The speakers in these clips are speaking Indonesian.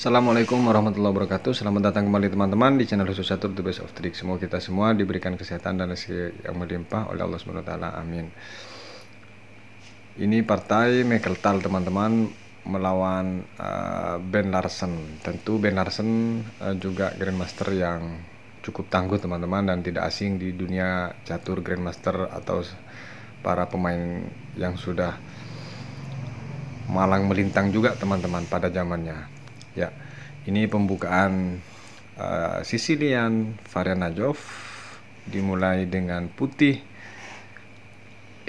Assalamualaikum warahmatullahi wabarakatuh Selamat datang kembali teman-teman di channel khusus satu The Best of Trick Semoga kita semua diberikan kesehatan dan rezeki yang melimpah oleh Allah SWT Amin Ini partai Mekeltal teman-teman Melawan uh, Ben Larsen Tentu Ben Larsen uh, juga Grandmaster yang cukup tangguh teman-teman Dan tidak asing di dunia catur Grandmaster Atau para pemain yang sudah malang melintang juga teman-teman pada zamannya Ya, ini pembukaan uh, Sicilian varian Najov dimulai dengan putih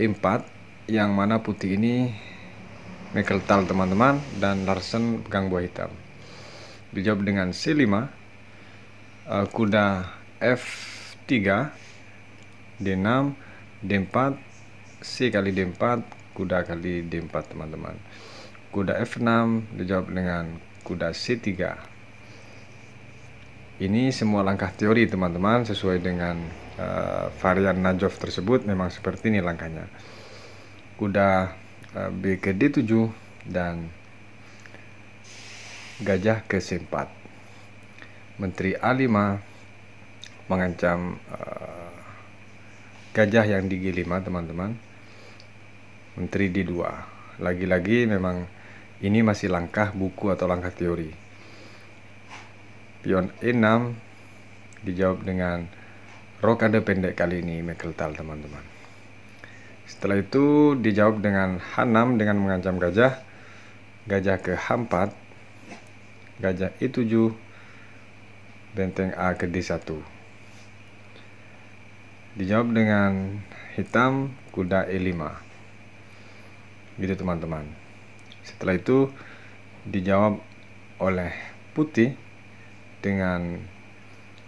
E4 yang mana putih ini Mekeltal teman-teman dan Larsen pegang buah hitam. Dijawab dengan C5 uh, eh, kuda F3 D6 D4 C kali D4 kuda kali D4 teman-teman. Kuda F6 dijawab dengan kuda C3 ini semua langkah teori teman-teman sesuai dengan uh, varian Najov tersebut memang seperti ini langkahnya kuda uh, B ke D7 dan gajah ke C4 menteri A5 mengancam uh, gajah yang di G5 teman-teman menteri D2 lagi-lagi memang ini masih langkah buku atau langkah teori. Pion E6 dijawab dengan rokade pendek kali ini Mekeltal teman-teman. Setelah itu dijawab dengan H6 dengan mengancam gajah. Gajah ke H4, gajah E7, benteng A ke D1. Dijawab dengan hitam kuda E5. Gitu teman-teman. Setelah itu dijawab oleh Putih dengan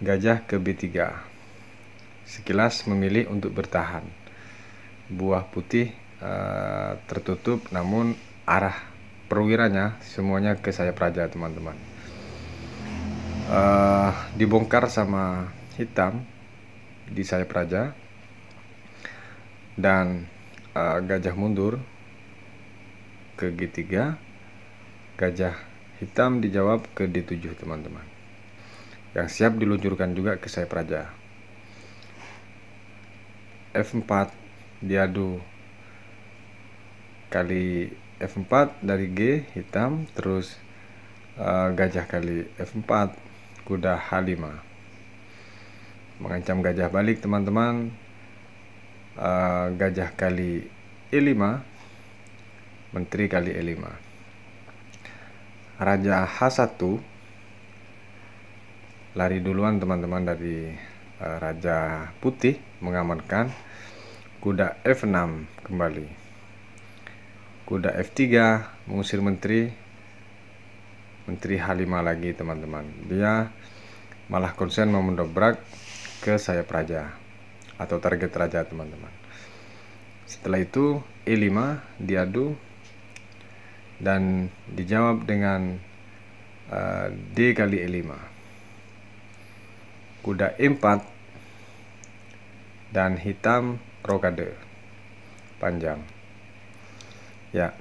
gajah ke B3. Sekilas memilih untuk bertahan. Buah putih e, tertutup namun arah perwiranya semuanya ke sayap raja teman-teman. E, dibongkar sama hitam di sayap raja dan e, gajah mundur ke G3 gajah hitam dijawab ke D7 teman-teman yang siap diluncurkan juga ke saya praja F4 diadu kali F4 dari G hitam terus uh, gajah kali F4 kuda H5 mengancam gajah balik teman-teman uh, gajah kali E5 menteri kali E5. Raja H1 lari duluan teman-teman dari uh, Raja Putih mengamankan kuda F6 kembali. Kuda F3 mengusir menteri menteri H5 lagi teman-teman. Dia malah konsen mau mendobrak ke sayap raja atau target raja teman-teman. Setelah itu E5 diadu dan dijawab dengan uh, D kali E5 kuda E4 dan hitam rokade panjang ya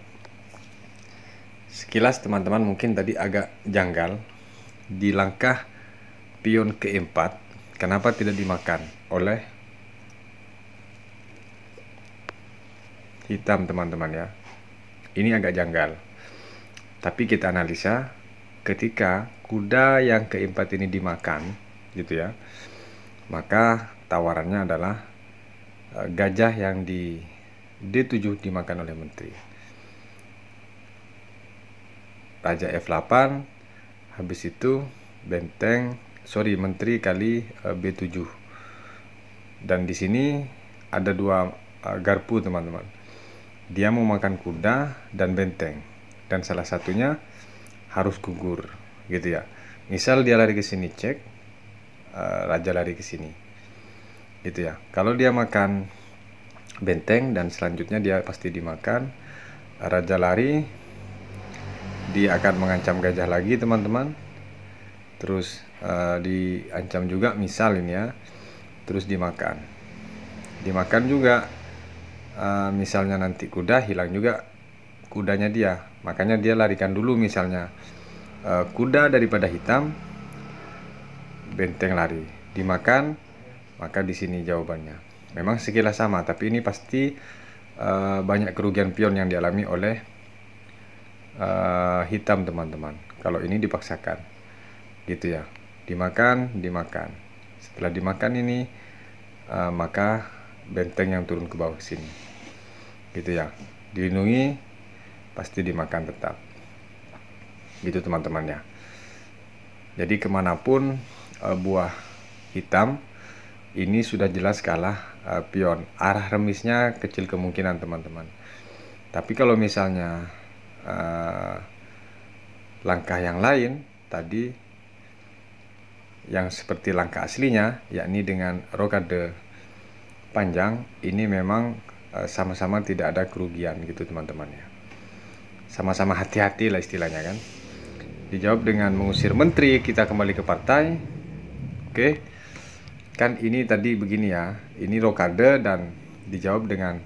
sekilas teman-teman mungkin tadi agak janggal di langkah pion ke empat kenapa tidak dimakan oleh hitam teman-teman ya ini agak janggal tapi kita analisa ketika kuda yang keempat ini dimakan, gitu ya, maka tawarannya adalah e, gajah yang di D7 dimakan oleh menteri. Raja F8, habis itu benteng, sorry menteri kali e, B7. Dan di sini ada dua e, garpu teman-teman. Dia mau makan kuda dan benteng dan salah satunya harus gugur gitu ya misal dia lari ke sini cek uh, raja lari ke sini gitu ya kalau dia makan benteng dan selanjutnya dia pasti dimakan raja lari dia akan mengancam gajah lagi teman-teman terus uh, diancam juga misal ini ya terus dimakan dimakan juga uh, misalnya nanti kuda hilang juga kudanya dia Makanya dia larikan dulu misalnya eh, kuda daripada hitam, benteng lari. Dimakan, maka di sini jawabannya. Memang sekilas sama, tapi ini pasti eh, banyak kerugian pion yang dialami oleh eh, hitam teman-teman. Kalau ini dipaksakan, gitu ya. Dimakan, dimakan. Setelah dimakan ini, maka benteng yang turun ke bawah sini, gitu ya. Dilindungi pasti dimakan tetap gitu teman teman ya jadi kemanapun e, buah hitam ini sudah jelas kalah e, pion arah remisnya kecil kemungkinan teman-teman tapi kalau misalnya e, langkah yang lain tadi yang seperti langkah aslinya yakni dengan rokade panjang ini memang sama-sama tidak ada kerugian gitu teman-teman ya sama-sama hati-hati lah istilahnya kan dijawab dengan mengusir menteri kita kembali ke partai oke kan ini tadi begini ya ini rokade dan dijawab dengan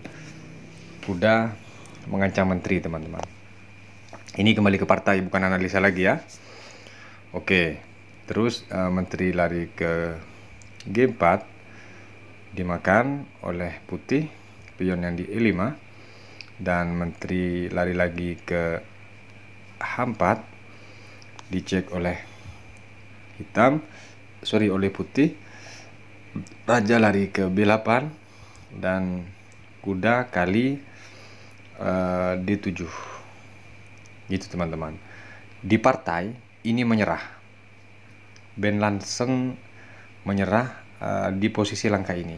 kuda mengancam menteri teman-teman ini kembali ke partai bukan analisa lagi ya oke terus uh, menteri lari ke G4 dimakan oleh putih pion yang di E5 dan menteri lari lagi ke hampat dicek oleh hitam sorry oleh putih raja lari ke B8 dan kuda kali eh, uh, D7 gitu teman-teman di partai ini menyerah Ben Lansen menyerah uh, di posisi langkah ini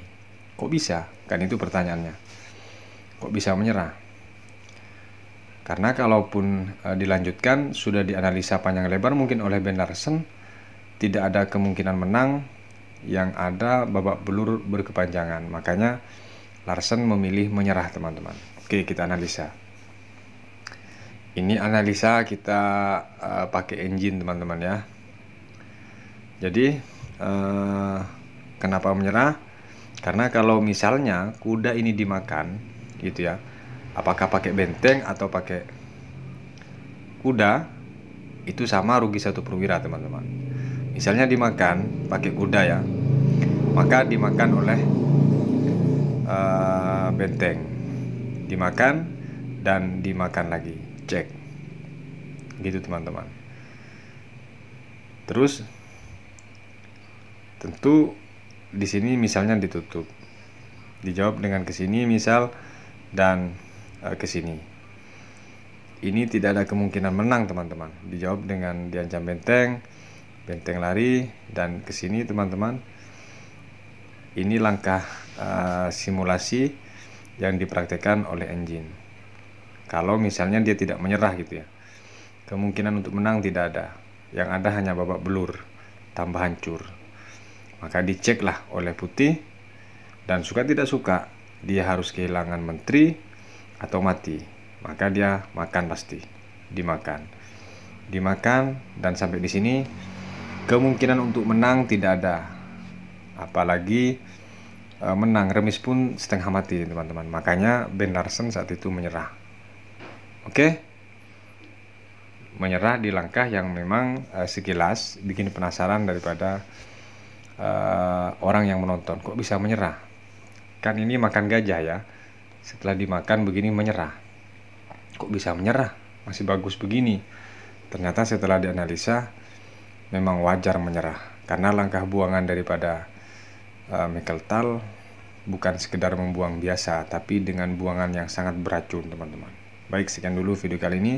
kok bisa kan itu pertanyaannya kok bisa menyerah karena kalaupun e, dilanjutkan sudah dianalisa panjang lebar mungkin oleh Ben Larsen tidak ada kemungkinan menang yang ada babak belur berkepanjangan. Makanya Larsen memilih menyerah teman-teman. Oke, kita analisa. Ini analisa kita uh, pakai engine teman-teman ya. Jadi uh, kenapa menyerah? Karena kalau misalnya kuda ini dimakan gitu ya apakah pakai benteng atau pakai kuda itu sama rugi satu perwira teman-teman misalnya dimakan pakai kuda ya maka dimakan oleh uh, benteng dimakan dan dimakan lagi cek gitu teman-teman terus tentu di sini misalnya ditutup dijawab dengan kesini misal dan uh, ke sini. Ini tidak ada kemungkinan menang, teman-teman. Dijawab dengan diancam benteng, benteng lari, dan ke sini, teman-teman. Ini langkah uh, simulasi yang dipraktekkan oleh engine. Kalau misalnya dia tidak menyerah gitu ya. Kemungkinan untuk menang tidak ada. Yang ada hanya babak belur, tambah hancur. Maka diceklah oleh putih dan suka tidak suka dia harus kehilangan menteri atau mati, maka dia makan pasti, dimakan. Dimakan dan sampai di sini kemungkinan untuk menang tidak ada. Apalagi e, menang remis pun setengah mati, teman-teman. Makanya Ben Larsen saat itu menyerah. Oke? Menyerah di langkah yang memang uh, sekilas bikin penasaran daripada uh, orang yang menonton. Kok bisa menyerah? Kan ini makan gajah ya setelah dimakan begini menyerah. Kok bisa menyerah? Masih bagus begini. Ternyata setelah dianalisa memang wajar menyerah karena langkah buangan daripada uh, Michael Tal bukan sekedar membuang biasa tapi dengan buangan yang sangat beracun teman-teman. Baik sekian dulu video kali ini.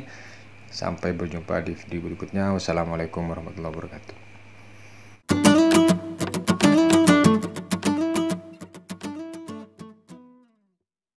Sampai berjumpa di video berikutnya. Wassalamualaikum warahmatullahi wabarakatuh.